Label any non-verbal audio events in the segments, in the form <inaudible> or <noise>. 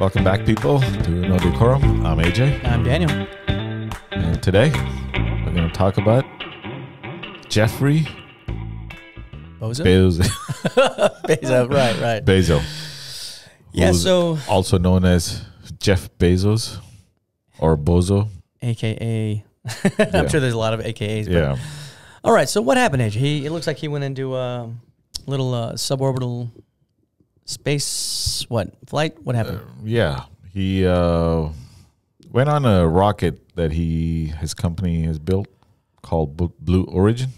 Welcome back, people, to No Decorum. I'm AJ. I'm Daniel. And today, we're going to talk about Jeffrey Bozo. Bezo. <laughs> <laughs> Bezo, right, right. Bezo. Yeah, so also known as Jeff Bezos or Bozo, aka. <laughs> yeah. I'm sure there's a lot of AKAs. yeah. All right. So what happened, AJ? He it looks like he went into a um, little uh, suborbital space what flight? What happened? Uh, yeah, he uh, went on a rocket that he his company has built called Blue Origin.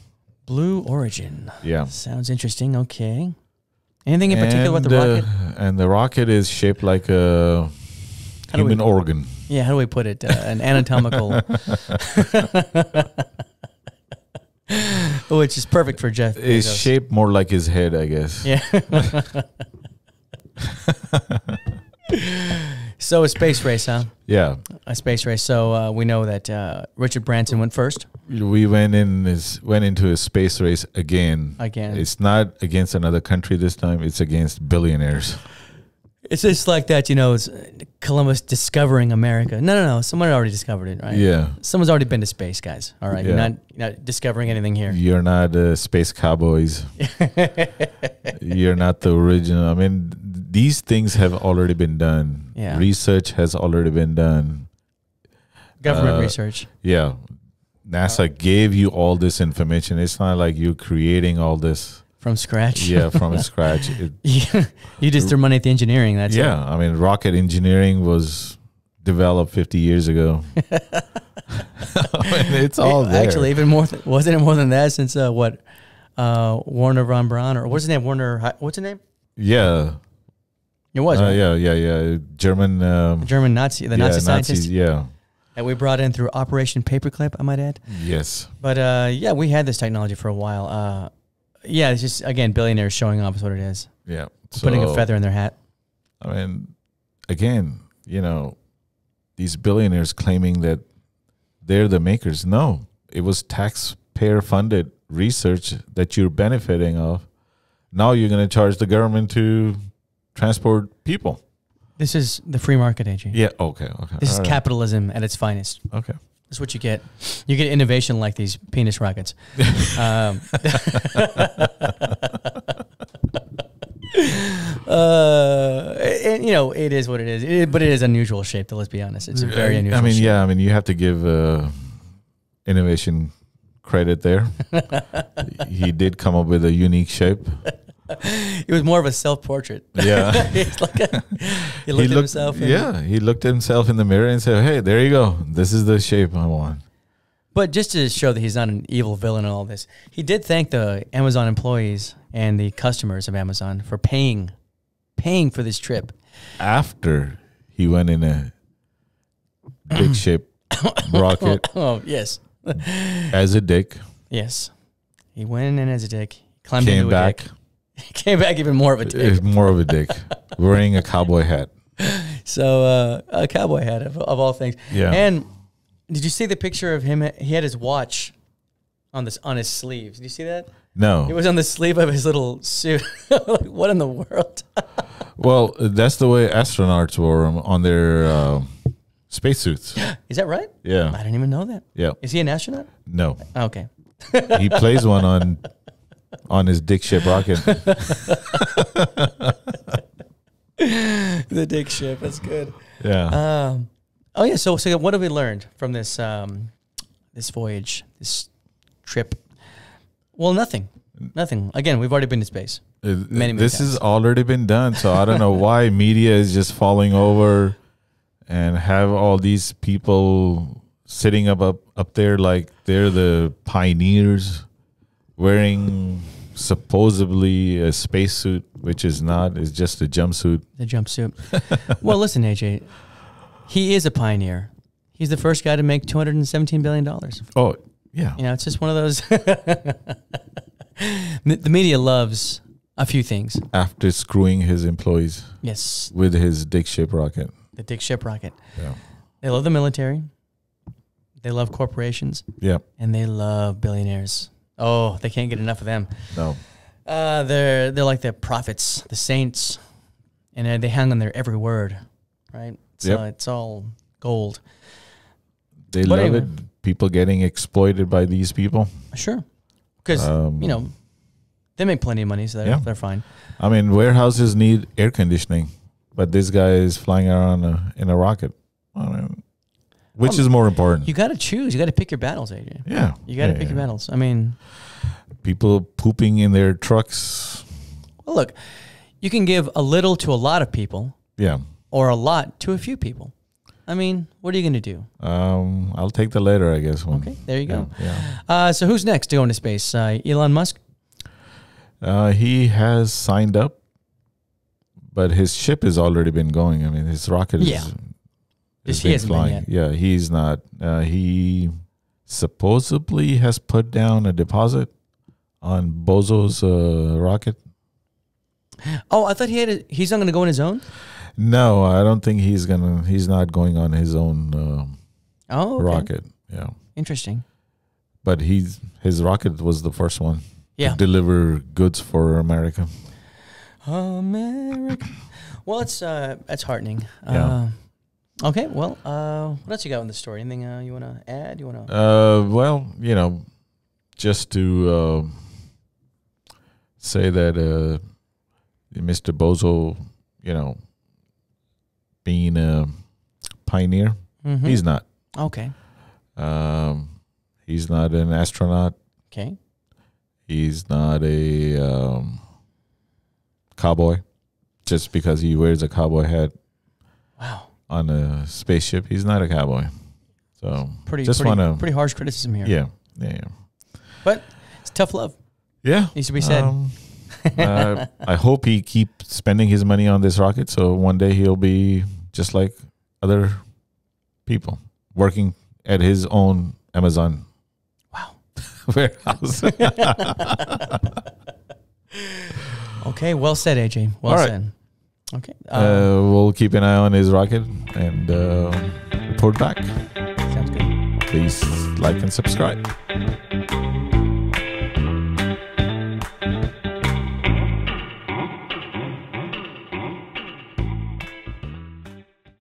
Blue Origin. Yeah, sounds interesting. Okay, anything in and, particular with the rocket? Uh, and the rocket is shaped like a how human we, organ. Yeah, how do we put it? Uh, an anatomical. <laughs> <laughs> Which is perfect for Jeff. It's shaped more like his head, I guess. Yeah. <laughs> <laughs> so a space race, huh? Yeah. A space race. So uh, we know that uh, Richard Branson went first. We went in is went into a space race again. Again. It's not against another country this time. It's against billionaires. It's just like that, you know. It's uh, Columbus discovering America. No, no, no. Someone already discovered it, right? Yeah. Someone's already been to space, guys. All right, yeah. you're not you're not discovering anything here. You're not uh, space cowboys. <laughs> you're not the original. I mean, these things have already been done. Yeah. Research has already been done. Government uh, research. Yeah. NASA uh, gave you all this information. It's not like you're creating all this from scratch. Yeah, from <laughs> scratch. It, you just threw money at the engineering. That's yeah. It. I mean, rocket engineering was developed 50 years ago. <laughs> <laughs> I mean, it's all there. Actually, even more. Th- wasn't it more than that since uh, what? Uh, Warner von Braun or what's his name? Warner. What's his name? Yeah. It was. Uh, right? Yeah, yeah, yeah. German. Um, German Nazi, the yeah, Nazi scientist. yeah. That we brought in through Operation Paperclip, I might add. Yes. But uh, yeah, we had this technology for a while. Uh, yeah, it's just again billionaires showing off is what it is. Yeah, so, putting a feather in their hat. I mean, again, you know, these billionaires claiming that they're the makers. No, it was taxpayer-funded research that you're benefiting of. Now you're going to charge the government to transport people. This is the free market, AG. Yeah. Okay. Okay. This All is right. capitalism at its finest. Okay. That's what you get. You get innovation like these penis rockets. <laughs> um, <laughs> uh, and, you know, it is what it is. It, but it is unusual shape. Though, let's be honest, it's a very unusual. I mean, shape. yeah. I mean, you have to give uh, innovation credit there. <laughs> he did come up with a unique shape it <laughs> was more of a self portrait. <laughs> Yeah. like a, he looked, he looked at himself. yeah. He looked at himself in the mirror and said, Hey, there you go. This is the shape I want. But just to show that he's not an evil villain in all this, he did thank the Amazon employees and the customers of Amazon for paying paying for this trip. After he went in a big <coughs> ship rocket. <laughs> oh, yes. As a dick. Yes. He went in as a dick. Climbed Came into a back. dick <laughs> Came back even more of a dick. More of a dick. <laughs> Wearing a cowboy hat. So uh, a cowboy hat of, of all things. Yeah. And did you see the picture of him? He had his watch on this on his sleeves. Did you see that? No. It was on the sleeve of his little suit. <laughs> like, what in the world? well, that's the way astronauts wore them on their uh, spacesuits. <gasps> Is that right? Yeah. I didn't even know that. Yeah. Is he an astronaut? No. Okay. he plays one on on his dick ship rocket. <laughs> <laughs> the dick ship. That's good. Yeah. Um, oh yeah. So so what have we learned from this um, this voyage, this trip? Well, nothing. Nothing. Again, we've already been to space. It, uh, many, many this times. has already been done, so I don't know why <laughs> media is just falling over and have all these people sitting up up, up there like they're the pioneers wearing supposedly a spacesuit, which is not, is just a jumpsuit. A jumpsuit. <laughs> well, listen, AJ, he is a pioneer. He's the first guy to make two hundred and seventeen billion dollars. Oh, yeah. You know, it's just one of those. <laughs> the media loves a few things. After screwing his employees. Yes. With his dick ship rocket. The dick ship rocket. Yeah. They love the military. They love corporations. Yeah. And they love billionaires. Oh, they can't get enough of them. No. Uh, they're they're like the prophets, the saints, and uh, they hang on their every word, right? So yep. it's all gold. They but love anyway. it. People getting exploited by these people. Sure, because um, you know they make plenty of money, so they're, yeah. they're fine. I mean, warehouses need air conditioning, but this guy is flying around in a, in a rocket. I mean, which I'm, is more important? You got to choose. You got to pick your battles, Adrian. Yeah. You got to yeah, pick yeah. your battles. I mean, people pooping in their trucks. Well, look, you can give a little to a lot of people. Yeah. Or a lot to a few people. I mean, what are you going to do? Um, I'll take the latter, I guess. Okay, there you go. Yeah, yeah. Uh, so who's next to go into space? Uh, Elon Musk. Uh, he has signed up, but his ship has already been going. I mean, his rocket yeah. is just he hasn't flying. been yet. Yeah, he's not. Uh, he supposedly has put down a deposit on Bozo's uh, rocket. Oh, I thought he had. A, he's not going to go on his own. No, I don't think he's gonna. He's not going on his own. Uh, oh, okay. rocket. Yeah, interesting. But he's his rocket was the first one. Yeah, deliver goods for America. America. Well, it's uh, it's heartening. Yeah. Uh, Okay, well, uh, what else you got in the story? Anything uh, you want to add? You want to? Uh, well, you know, just to uh, say that uh, Mr. Bozo, you know, being a pioneer, mm -hmm. he's not. Okay. Um, he's not an astronaut. Okay. He's not a um, cowboy, just because he wears a cowboy hat. Wow on a spaceship. He's not a cowboy. So pretty just pretty, wanna, pretty harsh criticism here. Yeah, yeah, yeah. But it's tough love. Yeah, needs to be said. Um, uh, I hope he keeps spending his money on this rocket, so one day he'll be just like other people working at his own Amazon. Wow. <laughs> warehouse. <laughs> okay, well said, AJ. Well said. Okay. Uh, um, we'll keep an eye on his rocket and uh, report back. Sounds good. Please like and subscribe.